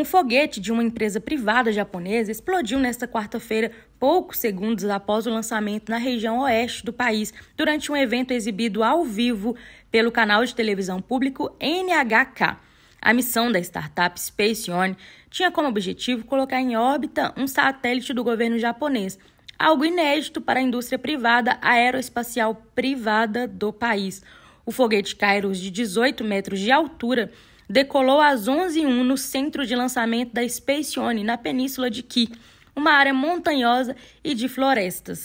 Um foguete de uma empresa privada japonesa explodiu nesta quarta-feira, poucos segundos após o lançamento na região oeste do país, durante um evento exibido ao vivo pelo canal de televisão público NHK. A missão da startup Space One tinha como objetivo colocar em órbita um satélite do governo japonês, algo inédito para a indústria privada aeroespacial privada do país. O foguete Kairos, de 18 metros de altura, decolou às 11h01 no centro de lançamento da Space One, na península de Ki, uma área montanhosa e de florestas.